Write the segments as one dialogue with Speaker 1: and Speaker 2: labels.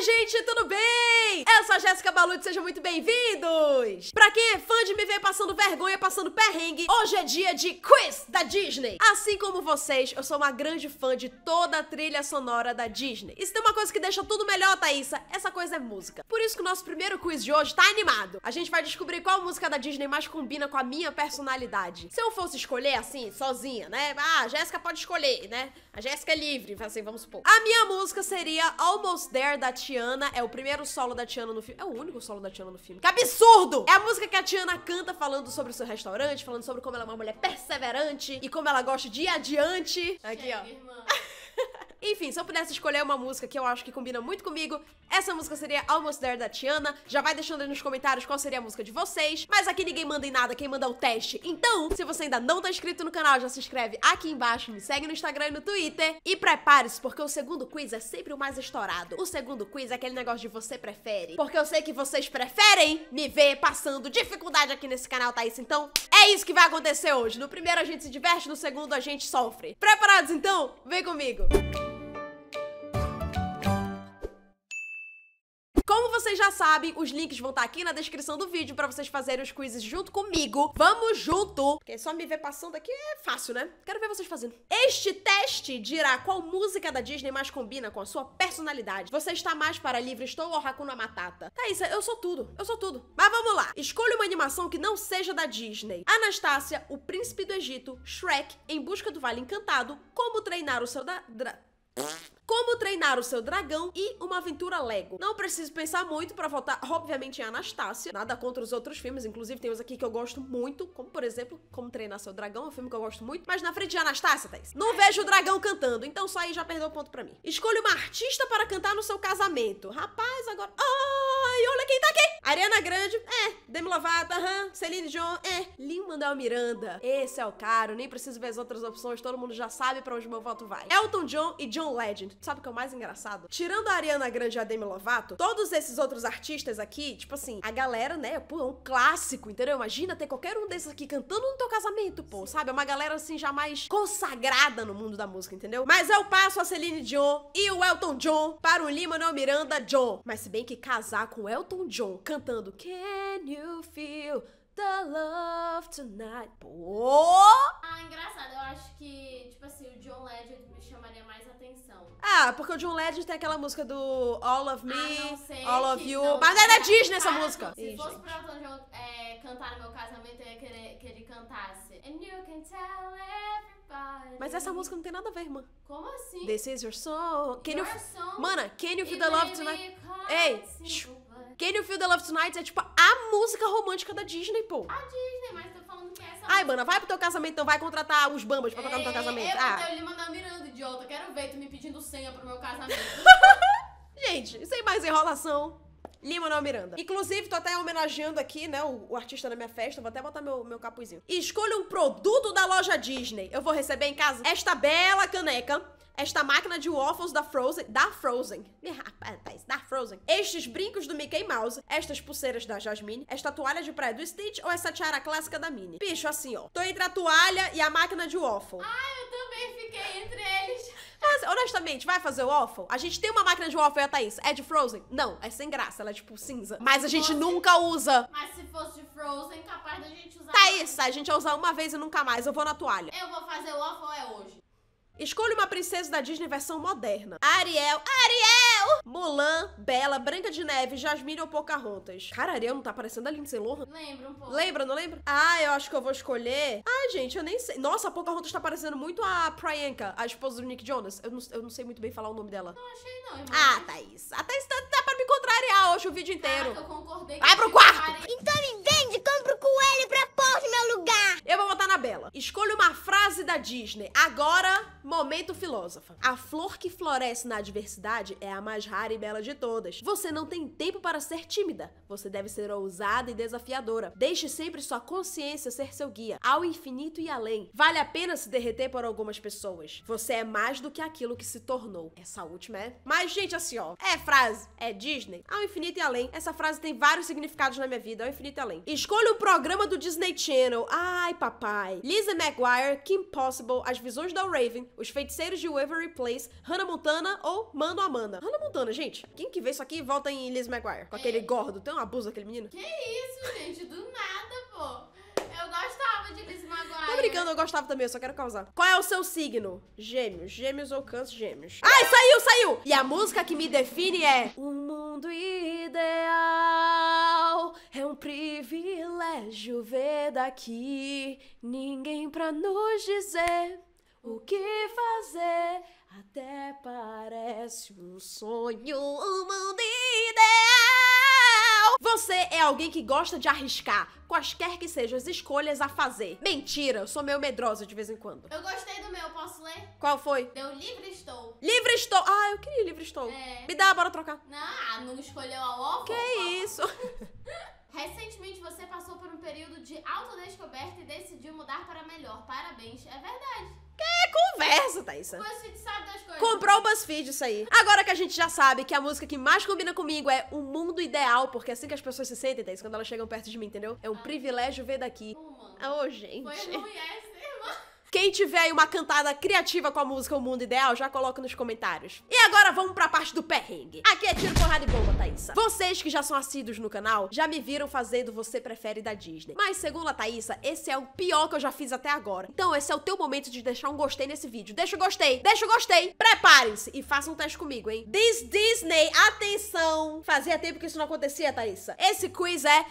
Speaker 1: Oi, gente, tudo bem? Eu sou a Jéssica Baluti, sejam muito bem-vindos! Pra quem é fã de me ver passando vergonha, passando perrengue, hoje é dia de quiz da Disney! Assim como vocês, eu sou uma grande fã de toda a trilha sonora da Disney. E se tem uma coisa que deixa tudo melhor, Thaísa, essa coisa é música. Por isso que o nosso primeiro quiz de hoje tá animado. A gente vai descobrir qual música da Disney mais combina com a minha personalidade. Se eu fosse escolher assim, sozinha, né? Ah, a Jéssica pode escolher, né? A Jéssica é livre, assim, vamos supor. A minha música seria Almost There da Tia Tiana, é o primeiro solo da Tiana no filme. É o único solo da Tiana no filme. Que absurdo! É a música que a Tiana canta falando sobre o seu restaurante, falando sobre como ela é uma mulher perseverante e como ela gosta de ir adiante. Aqui, Chega, ó. Irmã. Enfim, se eu pudesse escolher uma música que eu acho que combina muito comigo, essa música seria Almost There da Tiana. Já vai deixando aí nos comentários qual seria a música de vocês. Mas aqui ninguém manda em nada, quem manda é o teste. Então, se você ainda não tá inscrito no canal, já se inscreve aqui embaixo, me segue no Instagram e no Twitter. E prepare-se, porque o segundo quiz é sempre o mais estourado. O segundo quiz é aquele negócio de você prefere. Porque eu sei que vocês preferem me ver passando dificuldade aqui nesse canal, tá isso? Então, é isso que vai acontecer hoje. No primeiro a gente se diverte, no segundo a gente sofre. Preparados então? Vem comigo! Música vocês já sabem, os links vão estar tá aqui na descrição do vídeo para vocês fazerem os quizzes junto comigo. Vamos junto! Porque só me ver passando aqui é fácil, né? Quero ver vocês fazendo. Este teste dirá qual música da Disney mais combina com a sua personalidade. Você está mais para livre, estou ou Hakuna Matata? Tá eu sou tudo, eu sou tudo. Mas vamos lá. Escolha uma animação que não seja da Disney. Anastácia, O Príncipe do Egito, Shrek, Em Busca do Vale Encantado, Como Treinar o Seu da... Dra... Como treinar o seu dragão e uma aventura Lego. Não preciso pensar muito para votar, obviamente, em Anastácia. Nada contra os outros filmes, inclusive tem uns aqui que eu gosto muito, como por exemplo, Como Treinar Seu Dragão, é um filme que eu gosto muito. Mas na frente de Anastácia, Thaís, não vejo o dragão cantando, então só aí já perdeu o ponto para mim. Escolha uma artista para cantar no seu casamento. Rapaz, agora... Oh! Ai, olha quem tá aqui! Ariana Grande, é. Demi Lovato, aham. Uhum. Celine Dion, é. Lin Manuel Miranda, esse é o cara. nem preciso ver as outras opções, todo mundo já sabe pra onde meu voto vai. Elton John e John Legend. Sabe o que é o mais engraçado? Tirando a Ariana Grande e a Demi Lovato, todos esses outros artistas aqui, tipo assim, a galera, né, pô, é um clássico, entendeu? Imagina ter qualquer um desses aqui cantando no teu casamento, pô, sabe? É uma galera assim já mais consagrada no mundo da música, entendeu? Mas eu passo a Celine Dion e o Elton John para o Lin Manuel Miranda John. Mas se bem que casar com com Elton John cantando Can You Feel the Love Tonight? Pô!
Speaker 2: Ah, engraçado, eu acho que, tipo assim, o John Legend me chamaria mais atenção.
Speaker 1: Ah, porque o John Legend tem aquela música do All of Me, ah, sei, All of You. Não, mas não é da Disney essa música. Se Ih, fosse gente.
Speaker 2: pro Elton John é, cantar no meu casamento, eu ia querer que ele cantasse. And you can tell everybody. Mas essa música não
Speaker 1: tem nada a ver, irmã. Como assim? This is your song. Can your you... Song Mana, can you feel the love tonight? Ei! Assim, Can Feel the Love Tonight é tipo a música romântica da Disney, pô. A Disney, mas tô falando que essa. Ai, Bana, vai pro teu casamento, então vai contratar os bambas pra tocar no teu é, casamento. Eu ah. vou
Speaker 2: lhe mandar Miranda, idiota. Quero ver tu me pedindo senha pro meu casamento.
Speaker 1: Gente, sem mais enrolação. Lima Miranda. Inclusive, tô até homenageando aqui, né, o, o, artista da minha festa. Vou até botar meu, meu capuzinho. Escolha um produto da loja Disney. Eu vou receber em casa esta bela caneca esta máquina de waffles da Frozen, da Frozen, rapaz, da Frozen, estes brincos do Mickey Mouse, estas pulseiras da Jasmine, esta toalha de praia do Stitch ou essa tiara clássica da Minnie? Bicho, assim, ó, tô entre a toalha e a máquina de waffle. Ah, eu também fiquei entre eles. Mas, honestamente, vai fazer o waffle? A gente tem uma máquina de waffle e a Thaís. Tá é de Frozen? Não, é sem graça, ela é tipo cinza. Mas a gente fosse... nunca usa.
Speaker 2: Mas se fosse de Frozen, capaz da gente usar. Thaís,
Speaker 1: tá mais. a gente vai usar uma vez e nunca mais. Eu vou na toalha.
Speaker 2: Eu vou fazer o waffle é hoje.
Speaker 1: Escolha uma princesa da Disney versão moderna. Ariel, Ariel! Mulan, Bela, Branca de Neve, Jasmine ou Pocahontas. Cara, Ariel não tá parecendo a Lindsay Lohan?
Speaker 2: Lembra um pouco.
Speaker 1: Lembra, não lembra? Ah, eu acho que eu vou escolher... Ai, gente, eu nem sei. Nossa, a Pocahontas tá parecendo muito a Priyanka, a esposa do Nick Jonas. Eu não, eu não sei muito bem falar o nome dela. Não achei não, irmão. Ah, Thaís. A Thaís tá, tá pra me contrariar hoje o vídeo inteiro. Caraca, eu
Speaker 2: concordei. Vai pro quarto!
Speaker 1: Então me vende, compra o coelho pra pôr no meu lugar. Eu vou votar na Bela. Escolha uma frase da Disney. Agora, momento filósofa. A flor que floresce na adversidade é a mais rara e bela de todas. Você não tem tempo para ser tímida. Você deve ser ousada e desafiadora. Deixe sempre sua consciência ser seu guia, ao infinito e além. Vale a pena se derreter por algumas pessoas. Você é mais do que aquilo que se tornou. Essa última é. Mas, gente, assim, ó. É frase. É Disney. Ao infinito e além. Essa frase tem vários significados na minha vida. Ao infinito e além. Escolha o programa do Disney Channel. Ai, papai. Lisa McGuire, Kim Paul. Impossible, As Visões da Raven, Os Feiticeiros de Waverly Place, Hannah Montana ou Mano Amanda. Hannah Montana, gente. Quem que vê isso aqui volta em Liz McGuire. Com aquele gordo. Tem um abuso aquele menino. Que
Speaker 2: isso, gente? Do nada, pô. Eu gostava de Liz McGuire. Tô brincando, eu
Speaker 1: gostava também, eu só quero causar. Qual é o seu signo? Gêmeos. Gêmeos ou câncer gêmeos. Ai, saiu, saiu! E a música que me define é... O mundo ideal é um privilégio ver daqui, ninguém pra nos dizer o que fazer. Até parece um sonho, um mundo ideal. Você é alguém que gosta de arriscar, quaisquer que sejam as escolhas a fazer. Mentira, eu sou meio medrosa de vez em quando.
Speaker 2: Eu gostei do meu, posso ler?
Speaker 1: Qual foi? Deu
Speaker 2: livre estou. Livre estou?
Speaker 1: Ah, eu queria livre estou. É. Me dá, bora trocar.
Speaker 2: Não, ah, não escolheu a ovo? Que ovo. isso? Recentemente você passou por um período de autodescoberta e decidiu mudar para melhor. Parabéns, é verdade.
Speaker 1: Que conversa, Thaísa. O
Speaker 2: BuzzFeed sabe das coisas. Comprou o BuzzFeed
Speaker 1: isso aí. Agora que a gente já sabe que a música que mais combina comigo é O Mundo Ideal, porque é assim que as pessoas se sentem, Thaís, quando elas chegam perto de mim, entendeu? É um ah. privilégio ver daqui. Uma. Oh, gente. Foi ruim essa. É quem tiver aí uma cantada criativa com a música O Mundo Ideal, já coloca nos comentários. E agora vamos pra parte do perrengue. Aqui é tiro, porrada e bomba, Thaísa. Vocês que já são assíduos no canal, já me viram fazendo Você Prefere da Disney. Mas segundo a Thaísa, esse é o pior que eu já fiz até agora. Então esse é o teu momento de deixar um gostei nesse vídeo. Deixa o gostei, deixa o gostei. Preparem-se e façam um teste comigo, hein? This Disney, atenção! Fazia tempo que isso não acontecia, Thaísa. Esse quiz é...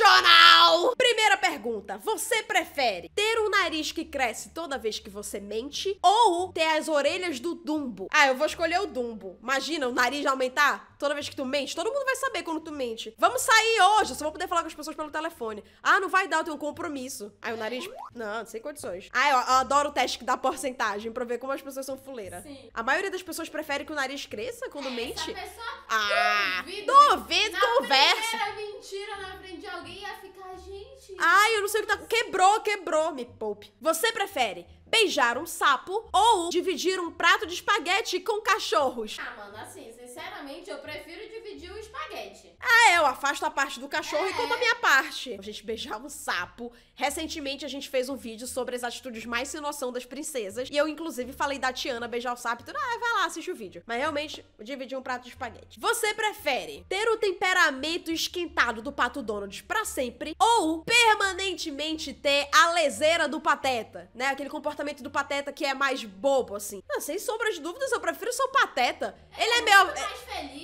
Speaker 1: Emocional! Primeira pergunta: você prefere ter um nariz que cresce toda vez que você mente ou ter as orelhas do Dumbo? Ah, eu vou escolher o Dumbo. Imagina o nariz aumentar toda vez que tu mente. Todo mundo vai saber quando tu mente. Vamos sair hoje, eu só vou poder falar com as pessoas pelo telefone. Ah, não vai dar, eu tenho um compromisso. Aí o nariz. Não, sem condições. Ah, eu, eu adoro o teste que dá porcentagem pra ver como as pessoas são fuleiras. Sim. A maioria das pessoas prefere que o nariz cresça quando é, mente. Pessoa... Ah, duvido. Duvido, na conversa.
Speaker 2: Mentira na frente de alguém alguém ia ficar, gente. Ai, eu não sei o
Speaker 1: que tá. Quebrou, quebrou, me poupe. Você prefere beijar um sapo ou dividir um prato de espaguete com cachorros?
Speaker 2: Ah, mano, assim, você Sinceramente, eu prefiro dividir o espaguete.
Speaker 1: Ah, é, eu afasto a parte do cachorro é. e como a minha parte. A gente beijava o sapo. Recentemente a gente fez um vídeo sobre as atitudes mais sem noção das princesas. E eu, inclusive, falei da Tiana beijar o sapo e tudo. Ah, vai lá, assiste o vídeo. Mas realmente, dividir um prato de espaguete. Você prefere ter o temperamento esquentado do pato Donald para sempre ou permanentemente ter a leseira do pateta, né? Aquele comportamento do pateta que é mais bobo, assim. Não, sem sombra de dúvidas, eu prefiro ser o pateta. Ele é meu.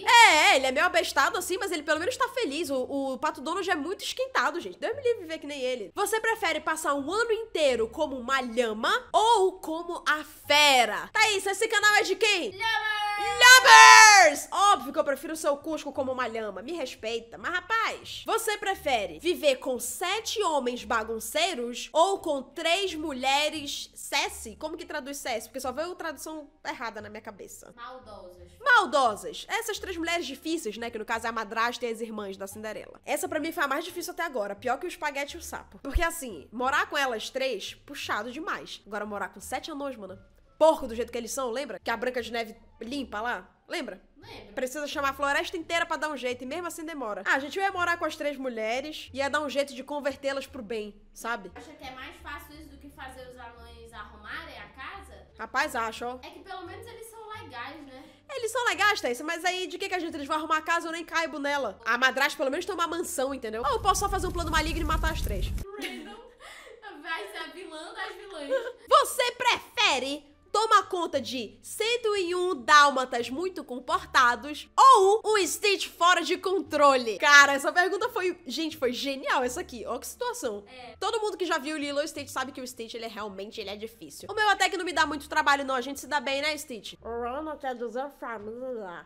Speaker 1: É, é, ele é meio abestado assim, mas ele pelo menos tá feliz. O, o Pato Dono já é muito esquentado, gente. Deus me livre viver que nem ele. Você prefere passar um ano inteiro como uma lhama ou como a fera? isso, esse canal é de quem? Lhama! Lovers! Óbvio que eu prefiro o seu Cusco como uma lama, me respeita. Mas rapaz, você prefere viver com sete homens bagunceiros ou com três mulheres sexy? Como que traduz sexy? Porque só veio tradução errada na minha cabeça. Maldosas. Maldosas. Essas três mulheres difíceis, né? Que no caso é a madrasta e as irmãs da Cinderela. Essa para mim foi a mais difícil até agora. Pior que o espaguete e o sapo. Porque assim, morar com elas três, puxado demais. Agora morar com sete anões, mano porco do jeito que eles são, lembra? Que a Branca de Neve limpa lá? Lembra? Lembra. Precisa chamar a floresta inteira para dar um jeito, e mesmo assim demora. Ah, a gente ia morar com as três mulheres e ia dar um jeito de convertê-las pro bem, sabe? Acha
Speaker 2: que é mais fácil isso do que fazer os anões arrumarem a casa?
Speaker 1: Rapaz, acho, ó. É
Speaker 2: que pelo menos eles são legais, né?
Speaker 1: Eles são legais, Thaís, mas aí de que, que a gente? Eles vão arrumar a casa, eu nem caibo nela. A madrasta pelo menos tem uma mansão, entendeu? Ou eu posso só fazer um plano maligno e matar as três. Random vai ser a vilã das vilãs. Você prefere toma conta de 101 dálmatas muito comportados ou o Stitch fora de controle? Cara, essa pergunta foi... Gente, foi genial essa aqui. Olha que situação. É. Todo mundo que já viu Lilo Stitch sabe que o Stitch, ele é realmente, ele é difícil. O meu até que não me dá muito trabalho, não. A gente se dá bem, né, Stitch?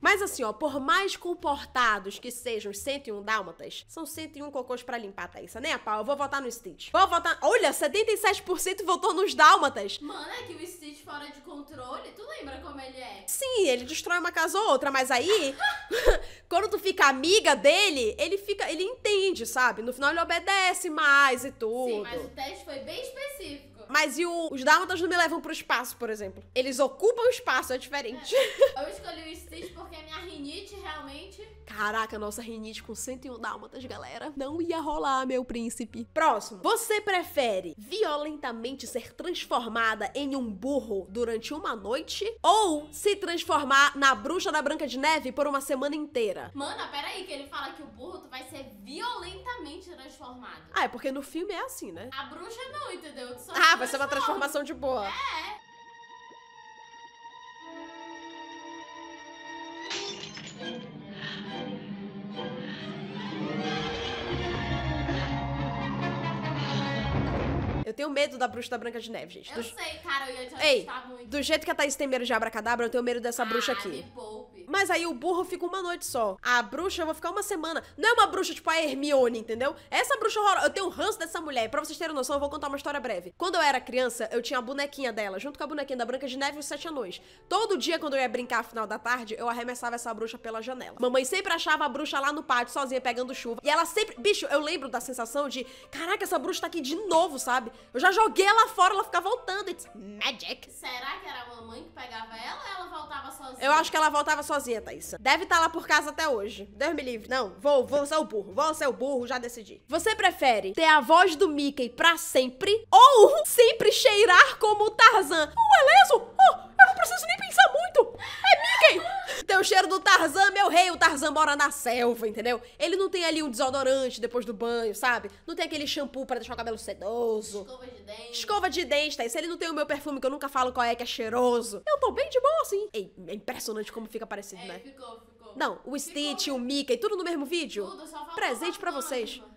Speaker 1: Mas assim, ó, por mais comportados que sejam os 101 dálmatas, são 101 cocôs pra limpar, tá nem né, pau? Eu vou votar no Stitch. Vou votar... Olha, 77% votou nos dálmatas. Mano,
Speaker 2: é que o Stitch fora de de controle, tu lembra como ele é?
Speaker 1: Sim, ele destrói uma casa ou outra, mas aí, quando tu fica amiga dele, ele fica, ele entende, sabe? No final ele obedece mais e tudo. Sim, mas o
Speaker 2: teste foi bem específico.
Speaker 1: Mas e o, os Dálmatas não me levam pro espaço, por exemplo. Eles ocupam o espaço, é diferente. É.
Speaker 2: Eu escolhi o Stitch porque a minha rinite realmente...
Speaker 1: Caraca, nossa rinite com 101 Dálmatas, galera. Não ia rolar, meu príncipe. Próximo. Você prefere violentamente ser transformada em um burro durante uma noite? Ou se transformar na bruxa da Branca de Neve por uma semana inteira? Mana,
Speaker 2: peraí, que ele fala que o burro tu vai ser violentamente transformado transformado.
Speaker 1: Ah, é porque no filme é assim, né?
Speaker 2: A bruxa não, entendeu? Só ah, vai ser uma transformação de boa. É.
Speaker 1: Eu tenho medo da bruxa da Branca de Neve, gente. Eu do... sei, cara, eu ia te Ei, muito. Do jeito que a Thaís tem medo de abracadabra, eu tenho medo dessa ah, bruxa aqui. Me poupe. Mas aí o burro fica uma noite só. A bruxa eu vou ficar uma semana. Não é uma bruxa tipo a Hermione, entendeu? Essa bruxa horrorosa. Eu tenho um ranço dessa mulher. Pra vocês terem noção, eu vou contar uma história breve. Quando eu era criança, eu tinha a bonequinha dela, junto com a bonequinha da Branca de Neve e os Sete Anões. Todo dia, quando eu ia brincar no final da tarde, eu arremessava essa bruxa pela janela. Mamãe sempre achava a bruxa lá no pátio, sozinha, pegando chuva. E ela sempre. Bicho, eu lembro da sensação de: caraca, essa bruxa tá aqui de novo, sabe? Eu já joguei ela fora, ela fica voltando. It's magic.
Speaker 2: Será que era a mamãe que pegava ela ou ela voltava sozinha? Eu acho que ela voltava
Speaker 1: sozinha, Thaís. Deve estar tá lá por casa até hoje. Deus me livre. Não, vou, vou ser o burro. Vou ser o burro, já decidi. Você prefere ter a voz do Mickey pra sempre ou sempre cheirar como o Tarzan? Oh, é leso? Oh, eu não preciso nem pensar muito. É Mickey! Tem o cheiro do Tarzan, meu rei. O Tarzan mora na selva, entendeu? Ele não tem ali um desodorante depois do banho, sabe? Não tem aquele shampoo para deixar o cabelo sedoso. Escova de dente. Escova de dente, tá? E se ele não tem o meu perfume, que eu nunca falo qual é, que é cheiroso. Eu tô bem de boa, assim. É, é, impressionante como fica parecido, é, né? Ficou, ficou. Não, o Stitch, o né? Mickey, tudo no mesmo vídeo. Tudo, só Presente para vocês. Mesmo.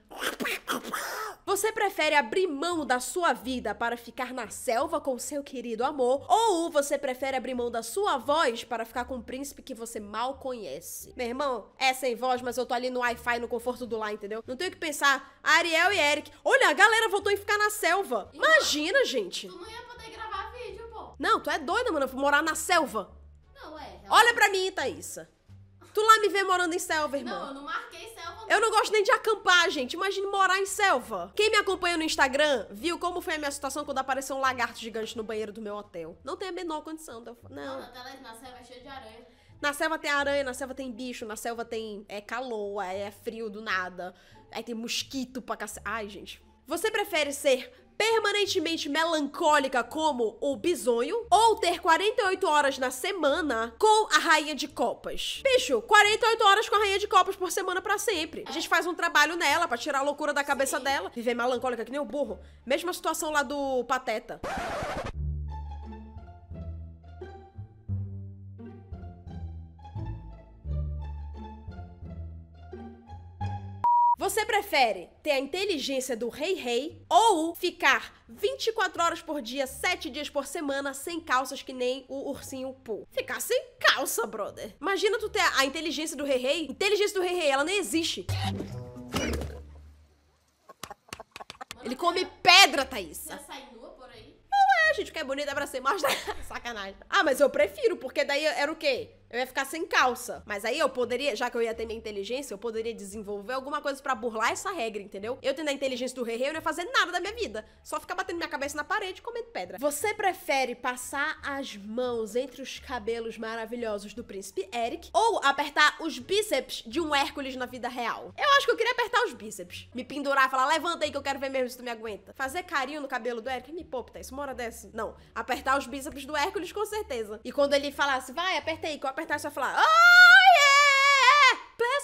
Speaker 1: Você prefere abrir mão da sua vida para ficar na selva com seu querido amor? Ou você prefere abrir mão da sua voz para ficar com um príncipe que você mal conhece? Meu irmão, é sem voz, mas eu tô ali no Wi-Fi, no conforto do lar, entendeu? Não tenho que pensar, Ariel e Eric. Olha, a galera voltou em ficar na selva. Então, Imagina, gente. Tu não ia poder gravar vídeo, pô. Não, tu é doida, mano. Morar na selva. Não, é. Realmente. Olha pra mim, Thaísa. Tu lá me vê morando em selva, irmão. Não, eu não marquei selva. Eu não gosto nem de acampar, gente. Imagina morar em selva. Quem me acompanha no Instagram viu como foi a minha situação quando apareceu um lagarto gigante no banheiro do meu hotel. Não tem a menor condição. não. Não, na,
Speaker 2: selva é cheio de aranha.
Speaker 1: Na selva tem aranha, na selva tem bicho, na selva tem é, calor, é, é frio do nada. Aí tem mosquito pra cacete. Ai, gente. Você prefere ser permanentemente melancólica como o bisonho, ou ter 48 horas na semana com a rainha de copas. Bicho, 48 horas com a rainha de copas por semana para sempre. A gente faz um trabalho nela para tirar a loucura da cabeça dela, viver melancólica que nem o burro. Mesma situação lá do Pateta. Você prefere ter a inteligência do rei rei ou ficar 24 horas por dia, 7 dias por semana, sem calças que nem o ursinho Pooh? Ficar sem calça, brother. Imagina tu ter a inteligência do rei rei. Inteligência do rei rei, ela nem existe. Ele come pedra, Thaís. Já saiu por aí? Não é, gente, que é bonito é pra ser mais. Sacanagem. Ah, mas eu prefiro, porque daí era o quê? Eu ia ficar sem calça. Mas aí eu poderia, já que eu ia ter minha inteligência, eu poderia desenvolver alguma coisa para burlar essa regra, entendeu? Eu tendo a inteligência do rei, eu não ia fazer nada da minha vida. Só ficar batendo minha cabeça na parede e comendo pedra. Você prefere passar as mãos entre os cabelos maravilhosos do príncipe Eric ou apertar os bíceps de um Hércules na vida real? Eu acho que eu queria apertar os bíceps. Me pendurar, falar, levanta aí que eu quero ver mesmo se tu me aguenta. Fazer carinho no cabelo do Eric, me poupa, tá? Isso mora desse? dessa. Não. Apertar os bíceps do Hércules com certeza. E quando ele falasse, vai, aperta aí que apertar e só falar. Ah!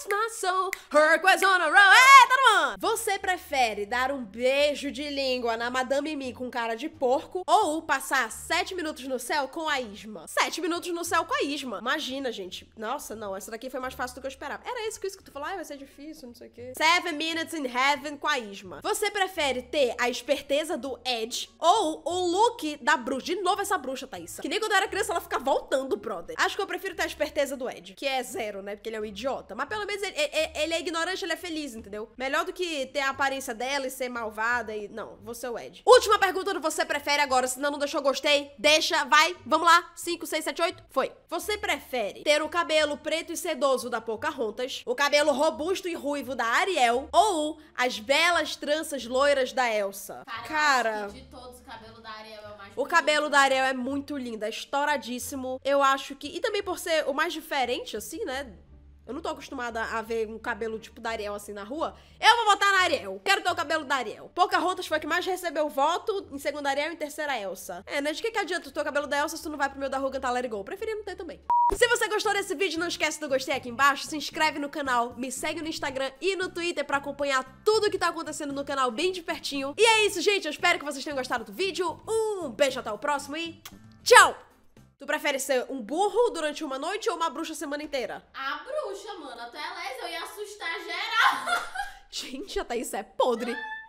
Speaker 1: my soul, her on a roll. Hey, tá Você prefere dar um beijo de língua na Madame Mi com cara de porco ou passar 7 minutos no céu com a Isma? 7 minutos no céu com a Isma. Imagina, gente. Nossa, não, essa daqui foi mais fácil do que eu esperava. Era isso que, tu falou, ah, vai ser difícil, não sei o quê. 7 minutes in heaven com a Isma. Você prefere ter a esperteza do Ed ou o look da bruxa? De novo essa bruxa, Thaís. Que nem quando eu era criança ela fica voltando, brother. Acho que eu prefiro ter a esperteza do Ed, que é zero, né? Porque ele é um idiota. Mas pelo menos ele, ele, ele, é ignorante, ele é feliz, entendeu? Melhor do que ter a aparência dela e ser malvada e... Não, você é o Ed. Última pergunta do Você Prefere agora, se não, não deixou gostei, deixa, vai, vamos lá. 5, 6, 7, 8, foi. Você prefere ter o cabelo preto e sedoso da Pocahontas, o cabelo robusto e ruivo da Ariel ou as belas tranças loiras da Elsa? Cara, Cara de todos, o cabelo da Ariel é o mais O cabelo da Ariel é muito lindo, é estouradíssimo. Eu acho que... E também por ser o mais diferente, assim, né? Eu não tô acostumada a ver um cabelo tipo da Ariel assim na rua. Eu vou votar na Ariel. Quero ter o cabelo da Ariel. Pocahontas foi a que mais recebeu voto em segunda Ariel e em terceira Elsa. É, né? De que, que adianta ter o cabelo da Elsa se tu não vai pro meu da rua cantar tá, Let Go? Preferia não ter também. Se você gostou desse vídeo, não esquece do gostei aqui embaixo, se inscreve no canal, me segue no Instagram e no Twitter pra acompanhar tudo que tá acontecendo no canal bem de pertinho. E é isso, gente. Eu espero que vocês tenham gostado do vídeo. Um beijo, até o próximo e tchau! Tu prefere ser um burro durante uma noite ou uma bruxa a semana inteira?
Speaker 2: A bruxa, mano. Até a é, eu ia assustar geral.
Speaker 1: Gente, até isso é podre.